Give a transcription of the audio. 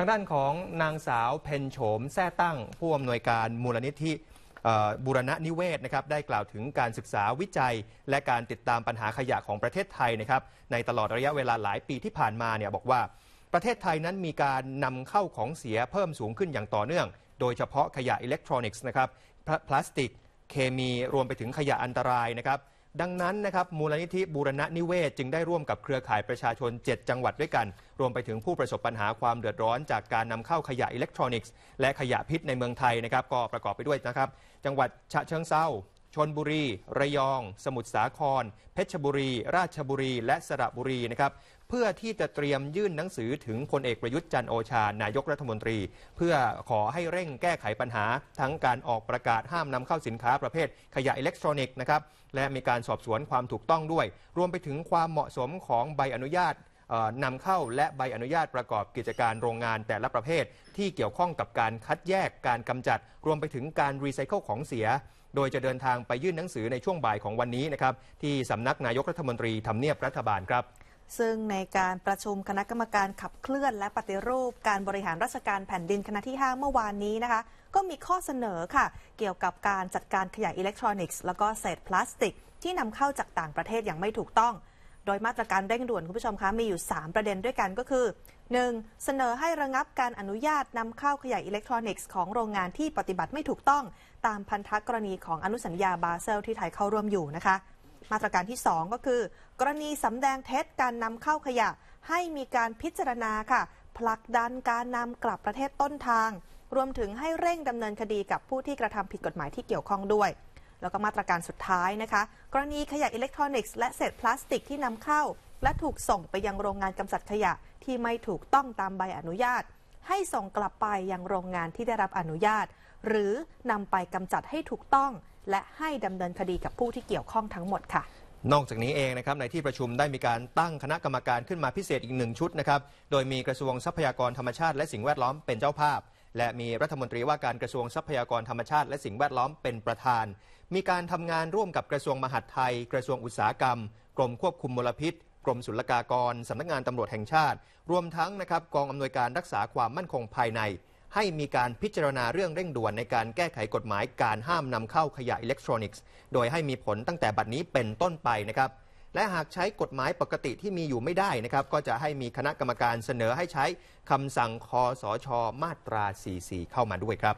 ทางด้านของนางสาวเพนโฉมแท่ตั้ง ผู้อำนวยการมูลนิธิบุรณะนิเวศนะครับได้กล่าวถึงการศึกษาวิจัย และการติดตามปัญหาขยะของประเทศไทยนะครับในตลอดระยะเวลาหลายปีที่ผ่านมาเนี่ยบอกว่า ประเทศไทยนั้นมีการนำเข้าของเสียเพิ่มสูงขึ้นอย่างต่อเนื่อง โดยเฉพาะขยะอิเล็กทรอนิกส์นะครับ พลาสติกเคมีรวมไปถึงขยะอันตรายนะครับดังนั้นนะครับมูลนิธิบูรณะนิเวศ จึงได้ร่วมกับเครือข่ายประชาชน 7 จังหวัดด้วยกัน รวมไปถึงผู้ประสบปัญหาความเดือดร้อนจากการนำเข้าขยะอิเล็กทรอนิกส์และขยะพิษในเมืองไทยนะครับ ก็ประกอบไปด้วยนะครับ จังหวัดฉะเชิงเซาชนบุรี ระยอง สมุทรสาคร เพชรบุรี ราชบุรีและสระบุรีนะครับเพื่อที่จะเตรียมยื่นหนังสือถึงพลเอกประยุทธ์จันโอชา นายกรัฐมนตรี เพื่อขอให้เร่งแก้ไขปัญหา ทั้งการออกประกาศห้ามนำเข้าสินค้าประเภทขยะอิเล็กทรอนิกส์นะครับและมีการสอบสวนความถูกต้องด้วย รวมไปถึงความเหมาะสมของใบอนุญาตนำเข้าและใบอนุญาตประกอบกิจการโรงงานแต่ละประเภท ที่เกี่ยวข้องกับการคัดแยกการกำจัด รวมไปถึงการรีไซเคิลของเสีย โดยจะเดินทางไปยื่นหนังสือในช่วงบ่ายของวันนี้นะครับที่สำนักนายกรัฐมนตรีทำเนียบรัฐบาลครับซึ่งในการประชุมคณะกรรมการขับเคลื่อนและปฏิรูปการบริหารราชการแผ่นดินคณะที่ 5 เมื่อวานนี้นะคะ ก็มีข้อเสนอค่ะเกี่ยวกับการจัดการขยะอิเล็กทรอนิกส์ แล้วก็เศษพลาสติกที่นำเข้าจากต่างประเทศอย่างไม่ถูกต้อง โดยมาตรการเร่งด่วนคุณผู้ชมคะมีอยู่ 3 ประเด็นด้วยกันก็คือ 1. เสนอให้ระงับการอนุญาตนำเข้าขยะอิเล็กทรอนิกส์ของโรงงานที่ปฏิบัติไม่ถูกต้อง ตามพันธกรณีของอนุสัญญาบาเซลที่ไทยเข้าร่วมอยู่นะคะมาตรการที่ 2 ก็คือ กรณีสำแดงเท็จการนำเข้าขยะ ให้มีการพิจารณาค่ะผลักดันการนำกลับประเทศต้นทาง รวมถึงให้เร่งดำเนินคดีกับผู้ที่กระทำผิดกฎหมายที่เกี่ยวข้องด้วย แล้วก็มาตรการสุดท้ายนะคะ กรณีขยะอิเล็กทรอนิกส์และเศษพลาสติกที่นำเข้า และถูกส่งไปยังโรงงานกำจัดขยะที่ไม่ถูกต้องตามใบอนุญาต ให้ส่งกลับไปยังโรงงานที่ได้รับอนุญาต หรือนำไปกำจัดให้ถูกต้องและให้ดำเนินคดีกับผู้ที่เกี่ยวข้องทั้งหมดค่ะ นอกจากนี้เองนะครับในที่ประชุมได้มีการตั้งคณะกรรมการขึ้นมาพิเศษอีกหนึ่งชุดนะครับ โดยมีกระทรวงทรัพยากรธรรมชาติและสิ่งแวดล้อมเป็นเจ้าภาพ และมีรัฐมนตรีว่าการกระทรวงทรัพยากรธรรมชาติ และสิ่งแวดล้อมเป็นประธาน มีการทำงานร่วมกับกระทรวงมหาดไทย กระทรวงอุตสาหกรรม กรมควบคุมมลพิษ กรมศุลกากรสำนักงานตำรวจแห่งชาติรวมทั้งนะครับกองอำนวยการรักษาความมั่นคงภายในให้มีการพิจารณาเรื่องเร่งด่วนในการแก้ไขกฎหมายการห้ามนำเข้าขยะอิเล็กทรอนิกส์ โดยให้มีผลตั้งแต่บัดนี้เป็นต้นไปนะครับ และหากใช้กฎหมายปกติที่มีอยู่ไม่ได้นะครับ ก็จะให้มีคณะกรรมการเสนอให้ใช้คำสั่งคอสอชอมาตรา44 เข้ามาด้วยครับ